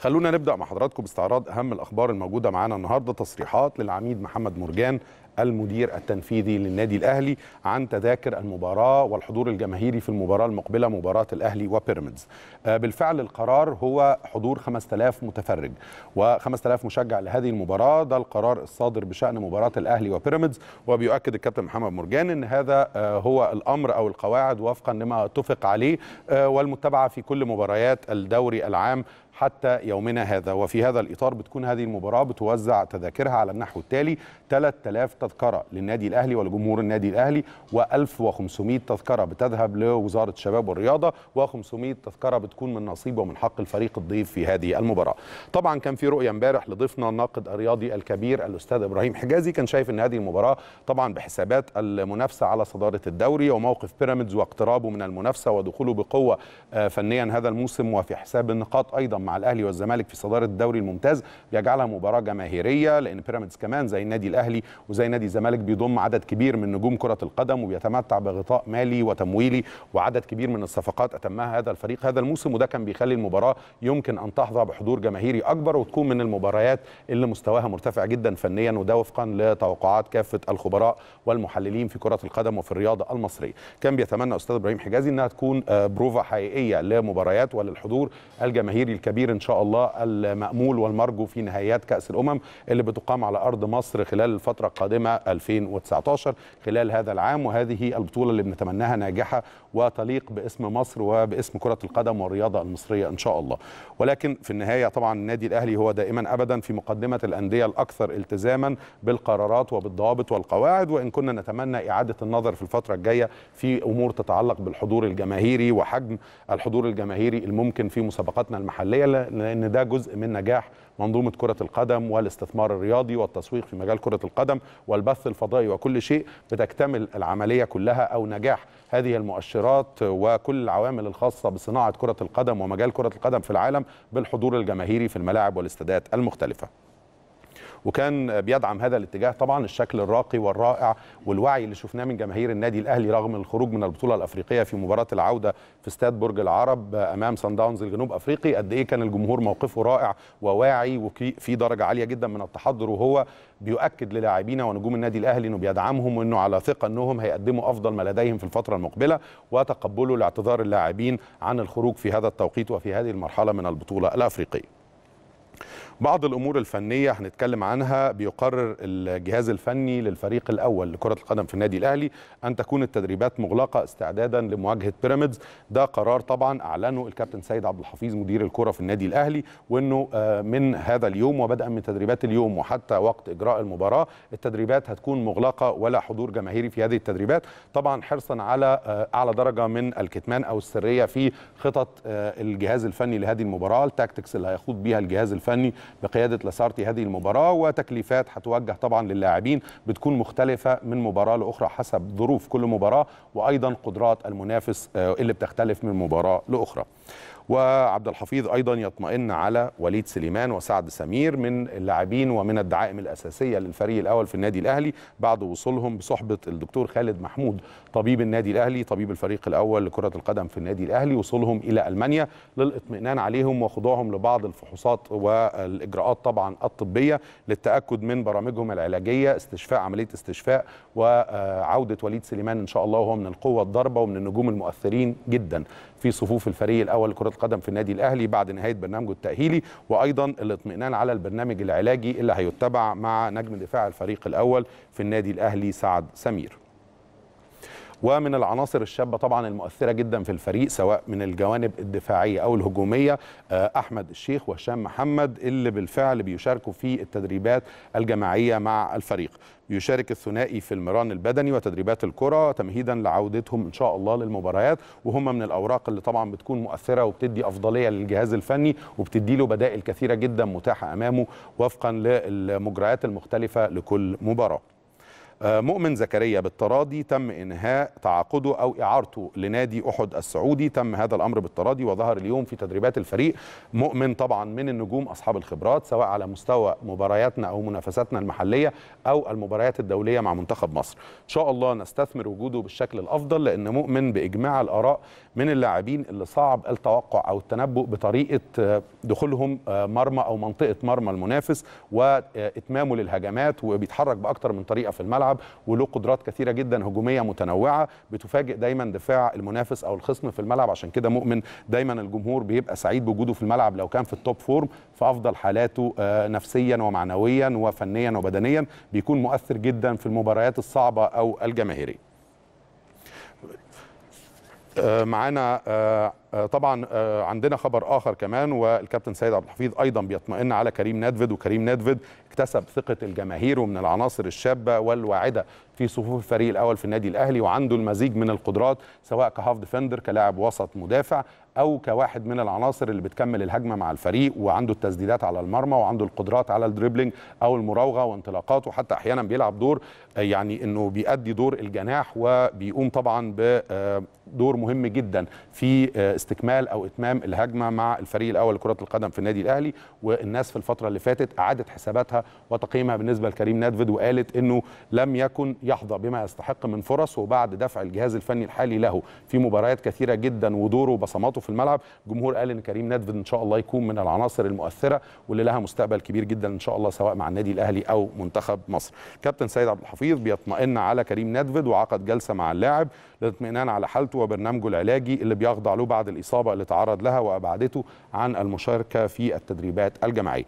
خلونا نبدا مع حضراتكم باستعراض اهم الاخبار الموجوده معانا النهارده تصريحات للعميد محمد مرجان المدير التنفيذي للنادي الاهلي عن تذاكر المباراه والحضور الجماهيري في المباراه المقبله مباراه الاهلي وبيراميدز آه، بالفعل القرار هو حضور 5000 متفرج و5000 مشجع لهذه المباراه ده القرار الصادر بشان مباراه الاهلي وبيراميدز وبيؤكد الكابتن محمد مرجان ان هذا آه، هو الامر او القواعد وفقا لما اتفق عليه آه، والمتبعه في كل مباريات الدوري العام حتى يومنا هذا وفي هذا الإطار بتكون هذه المباراة بتوزع تذاكرها على النحو التالي 3000 تذكره للنادي الاهلي ولجمهور النادي الاهلي و1500 تذكره بتذهب لوزاره الشباب والرياضه و500 تذكره بتكون من نصيب ومن حق الفريق الضيف في هذه المباراه. طبعا كان في رؤيه امبارح لضيفنا الناقد الرياضي الكبير الاستاذ ابراهيم حجازي كان شايف ان هذه المباراه طبعا بحسابات المنافسه على صداره الدوري وموقف بيراميدز واقترابه من المنافسه ودخوله بقوه آه، فنيا هذا الموسم وفي حساب النقاط ايضا مع الاهلي والزمالك في صداره الدوري الممتاز بيجعلها مباراه جماهيريه لان بيراميدز كمان زي النادي الاهلي وزي نادي الزمالك بيضم عدد كبير من نجوم كرة القدم وبيتمتع بغطاء مالي وتمويلي وعدد كبير من الصفقات أتمها هذا الفريق هذا الموسم وده كان بيخلي المباراة يمكن أن تحظى بحضور جماهيري أكبر وتكون من المباريات اللي مستواها مرتفع جدا فنيا وده وفقا لتوقعات كافة الخبراء والمحللين في كرة القدم وفي الرياضة المصرية كان بيتمنى أستاذ إبراهيم حجازي أنها تكون آه، بروفا حقيقية لمباريات وللحضور الجماهيري الكبير إن شاء الله المأمول والمرجو في نهايات كأس الأمم اللي بتقام على أرض مصر خلال الفترة القادمة القادمة 2019 خلال هذا العام وهذه البطولة اللي بنتمناها ناجحة وتليق باسم مصر وباسم كرة القدم والرياضة المصرية إن شاء الله ولكن في النهاية طبعا النادي الأهلي هو دائما أبدا في مقدمة الأندية الأكثر التزاما بالقرارات وبالضوابط والقواعد وإن كنا نتمنى إعادة النظر في الفترة الجاية في أمور تتعلق بالحضور الجماهيري وحجم الحضور الجماهيري الممكن في مسابقاتنا المحلية لأن ده جزء من نجاح منظومه كره القدم والاستثمار الرياضي والتسويق في مجال كره القدم والبث الفضائي وكل شيء بتكتمل العمليه كلها او نجاح هذه المؤشرات وكل العوامل الخاصه بصناعه كره القدم ومجال كره القدم في العالم بالحضور الجماهيري في الملاعب والاستادات المختلفه وكان بيدعم هذا الاتجاه طبعا الشكل الراقي والرائع والوعي اللي شفناه من جماهير النادي الاهلي رغم الخروج من البطوله الافريقيه في مباراه العوده في استاد برج العرب امام سان داونز الجنوب افريقي قد ايه كان الجمهور موقفه رائع وواعي وفي درجه عاليه جدا من التحضر وهو بيؤكد للاعبينا ونجوم النادي الاهلي انه بيدعمهم وانه على ثقه انهم هيقدموا افضل ما لديهم في الفتره المقبله وتقبلوا لاعتذار اللاعبين عن الخروج في هذا التوقيت وفي هذه المرحله من البطوله الافريقيه بعض الامور الفنيه هنتكلم عنها بيقرر الجهاز الفني للفريق الاول لكره القدم في النادي الاهلي ان تكون التدريبات مغلقه استعدادا لمواجهه بيراميدز ده قرار طبعا اعلنه الكابتن سيد عبد الحفيظ مدير الكره في النادي الاهلي وانه آه، من هذا اليوم وبدءا من تدريبات اليوم وحتى وقت اجراء المباراه التدريبات هتكون مغلقه ولا حضور جماهيري في هذه التدريبات طبعا حرصا على آه، اعلى درجه من الكتمان او السريه في خطط آه، الجهاز الفني لهذه المباراه التاكتكس اللي هيخوض بها الجهاز الفني بقياده لاسارتي هذه المباراه وتكليفات هتوجه طبعا للاعبين بتكون مختلفه من مباراه لاخرى حسب ظروف كل مباراه وايضا قدرات المنافس آه، اللي بتختلف من مباراه لاخرى وعبد الحفيظ ايضا يطمئن على وليد سليمان وسعد سمير من اللاعبين ومن الدعائم الاساسيه للفريق الاول في النادي الاهلي بعد وصولهم بصحبه الدكتور خالد محمود طبيب النادي الاهلي طبيب الفريق الاول لكره القدم في النادي الاهلي وصولهم الى المانيا للاطمئنان عليهم وخضوعهم لبعض الفحوصات والاجراءات طبعا الطبيه للتاكد من برامجهم العلاجيه استشفاء عمليه استشفاء وعوده وليد سليمان ان شاء الله وهو من القوه الضاربه ومن النجوم المؤثرين جدا في صفوف الفريق الاول لكره قدم في النادي الاهلي بعد نهايه برنامجه التاهيلي وايضا الاطمئنان على البرنامج العلاجي اللي هيتبع مع نجم دفاع الفريق الاول في النادي الاهلي سعد سمير ومن العناصر الشابه طبعا المؤثره جدا في الفريق سواء من الجوانب الدفاعيه او الهجوميه آه، احمد الشيخ وهشام محمد اللي بالفعل بيشاركوا في التدريبات الجماعيه مع الفريق يشارك الثنائي في المران البدني وتدريبات الكرة تمهيدا لعودتهم إن شاء الله للمباريات وهم من الأوراق اللي طبعا بتكون مؤثرة وبتدي أفضلية للجهاز الفني وبتدي له بدائل كثيرة جدا متاحة أمامه وفقا للمجريات المختلفة لكل مباراة آه، مؤمن زكريا بالتراضي تم انهاء تعاقده او اعارته لنادي احد السعودي تم هذا الامر بالتراضي وظهر اليوم في تدريبات الفريق مؤمن طبعا من النجوم اصحاب الخبرات سواء على مستوى مبارياتنا او منافساتنا المحليه او المباريات الدوليه مع منتخب مصر ان شاء الله نستثمر وجوده بالشكل الافضل لان مؤمن باجماع الاراء من اللاعبين اللي صعب التوقع او التنبؤ بطريقه آه، دخولهم آه، مرمى او منطقه مرمى المنافس واتمامه للهجمات وبيتحرك باكثر من طريقه في الملعب الملعب وله قدرات كثيره جدا هجوميه متنوعه بتفاجئ دايما دفاع المنافس او الخصم في الملعب عشان كده مؤمن دايما الجمهور بيبقى سعيد بوجوده في الملعب لو كان في التوب فورم في افضل حالاته آه، نفسيا ومعنويا وفنيا وبدنيا بيكون مؤثر جدا في المباريات الصعبه او الجماهيريه آه، معانا آه، آه، طبعا آه، عندنا خبر اخر كمان والكابتن سيد عبد الحفيظ ايضا بيطمئن على كريم نادفيد وكريم نادفيد اكتسب ثقه الجماهير ومن العناصر الشابه والواعده في صفوف الفريق الاول في النادي الاهلي وعنده المزيج من القدرات سواء كهاف ديفندر كلاعب وسط مدافع او كواحد من العناصر اللي بتكمل الهجمه مع الفريق وعنده التسديدات على المرمى وعنده القدرات على الدريبلينج او المراوغه وانطلاقات وحتى احيانا بيلعب دور آه، يعني انه بيأدي دور الجناح وبيقوم طبعا بدور مهم جدا في استكمال او اتمام الهجمه مع الفريق الاول لكره القدم في النادي الاهلي والناس في الفتره اللي فاتت اعادت حساباتها وتقييمها بالنسبه لكريم نادفيد وقالت انه لم يكن يحظى بما يستحق من فرص وبعد دفع الجهاز الفني الحالي له في مباريات كثيره جدا ودوره وبصماته في الملعب الجمهور قال ان كريم نادفيد ان شاء الله يكون من العناصر المؤثره واللي لها مستقبل كبير جدا ان شاء الله سواء مع النادي الاهلي او منتخب مصر كابتن سيد عبد الحفيظ بيطمئن على كريم نادفيد وعقد جلسه مع اللاعب للاطمئنان على حالته وبرنامجه العلاجي اللي بيخضع له بعد الإصابة اللي تعرض لها وأبعدته عن المشاركة في التدريبات الجماعية